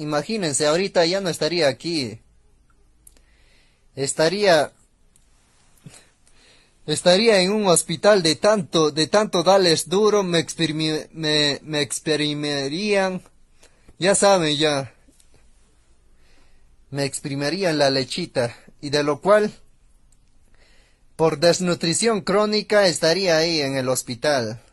Imagínense, ahorita ya no estaría aquí. Estaría estaría en un hospital de tanto de tanto dales duro, me, me, me exprimirían. Ya saben ya. Me exprimirían la lechita y de lo cual por desnutrición crónica estaría ahí en el hospital.